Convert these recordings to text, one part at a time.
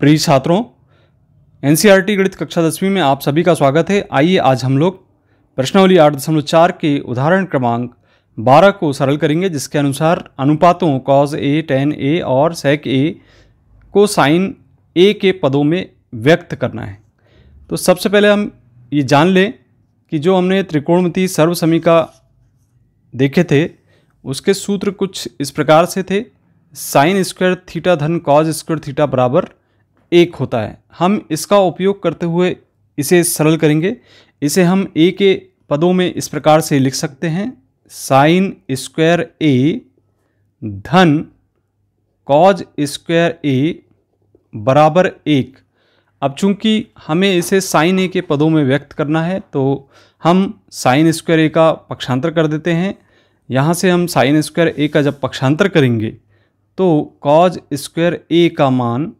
प्रिय छात्रों एन गणित कक्षा दसवीं में आप सभी का स्वागत है आइए आज हम लोग प्रश्नावली आठ दशमलव चार के उदाहरण क्रमांक बारह को सरल करेंगे जिसके अनुसार अनुपातों कॉज ए टेन ए और सेक ए को साइन ए के पदों में व्यक्त करना है तो सबसे पहले हम ये जान लें कि जो हमने सर्व समीका देखे थे उसके सूत्र कुछ इस प्रकार से थे साइन स्क्वायर थीटा धन कॉज स्क्वायर थीटा बराबर एक होता है हम इसका उपयोग करते हुए इसे सरल करेंगे इसे हम ए के पदों में इस प्रकार से लिख सकते हैं साइन स्क्वायर ए धन कॉज स्क्वायर ए बराबर एक अब चूंकि हमें इसे साइन ए के पदों में व्यक्त करना है तो हम साइन स्क्वायर ए का पक्षांतर कर देते हैं यहाँ से हम साइन स्क्वायर ए का जब पक्षांतर करेंगे तो कॉज स्क्वायर ए का मान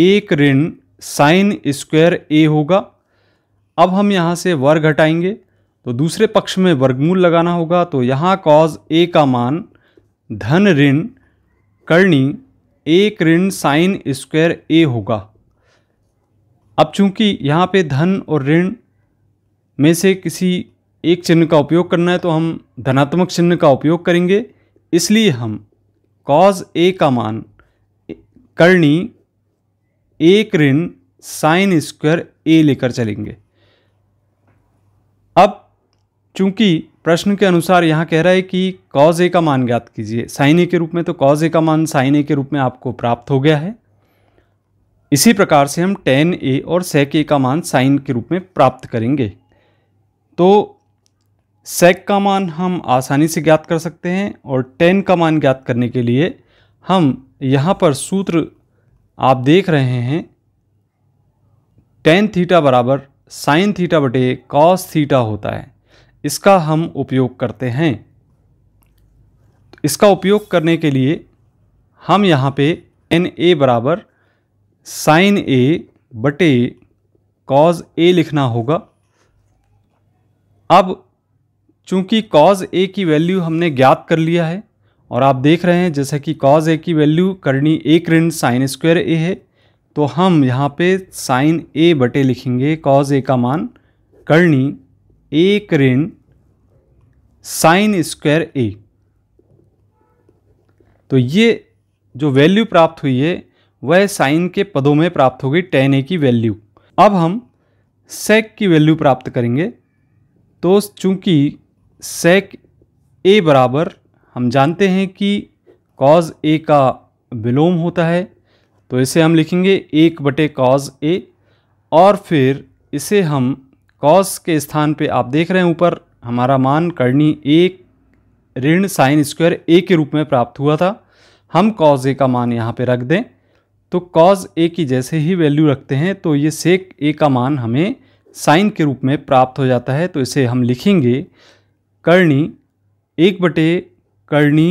एक ऋण साइन स्क्वायर ए होगा अब हम यहाँ से वर्ग हटाएंगे तो दूसरे पक्ष में वर्गमूल लगाना होगा तो यहाँ कॉज ए का मान धन ऋण करणी एक ऋण साइन स्क्वायर ए होगा अब चूंकि यहाँ पे धन और ऋण में से किसी एक चिन्ह का उपयोग करना है तो हम धनात्मक चिन्ह का उपयोग करेंगे इसलिए हम कॉज ए का मान करणी एक ऋण साइन स्क्वायर ए लेकर चलेंगे अब चूंकि प्रश्न के अनुसार यहाँ कह रहा है कि कॉज ए का मान ज्ञात कीजिए साइन ए के रूप में तो कॉज ए का मान साइन ए के रूप में आपको प्राप्त हो गया है इसी प्रकार से हम टेन ए और सेक ए का मान साइन के रूप में प्राप्त करेंगे तो सेक का मान हम आसानी से ज्ञात कर सकते हैं और टेन का मान ज्ञात करने के लिए हम यहाँ पर सूत्र आप देख रहे हैं टेन थीटा बराबर साइन थीटा बटे कॉस थीटा होता है इसका हम उपयोग करते हैं इसका उपयोग करने के लिए हम यहाँ पे एन ए बराबर साइन ए बटे कॉज ए लिखना होगा अब चूंकि कॉज ए की वैल्यू हमने ज्ञात कर लिया है और आप देख रहे हैं जैसे कि कॉज ए की वैल्यू करनी एक ऋण साइन स्क्वायर ए है तो हम यहाँ पे साइन ए बटे लिखेंगे कॉज ए का मान करनी एक ऋण साइन स्क्वायर ए तो ये जो वैल्यू प्राप्त हुई है वह साइन के पदों में प्राप्त होगी टेन ए की वैल्यू अब हम सेक की वैल्यू प्राप्त करेंगे तो चूंकि सेक ए बराबर हम जानते हैं कि कॉज ए का विलोम होता है तो इसे हम लिखेंगे एक बटे कॉज ए और फिर इसे हम कॉज के स्थान पे आप देख रहे हैं ऊपर हमारा मान करनी एक ऋण साइन स्क्वायर ए के रूप में प्राप्त हुआ था हम कॉज ए का मान यहाँ पे रख दें तो कॉज ए की जैसे ही वैल्यू रखते हैं तो ये सेक ए का मान हमें साइन के रूप में प्राप्त हो जाता है तो इसे हम लिखेंगे करनी एक बटे करनी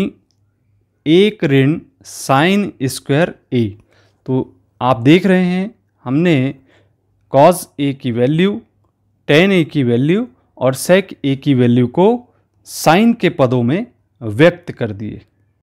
एक ऋण साइन स्क्वायर ए तो आप देख रहे हैं हमने कॉज ए की वैल्यू टेन ए की वैल्यू और सेक ए की वैल्यू को साइन के पदों में व्यक्त कर दिए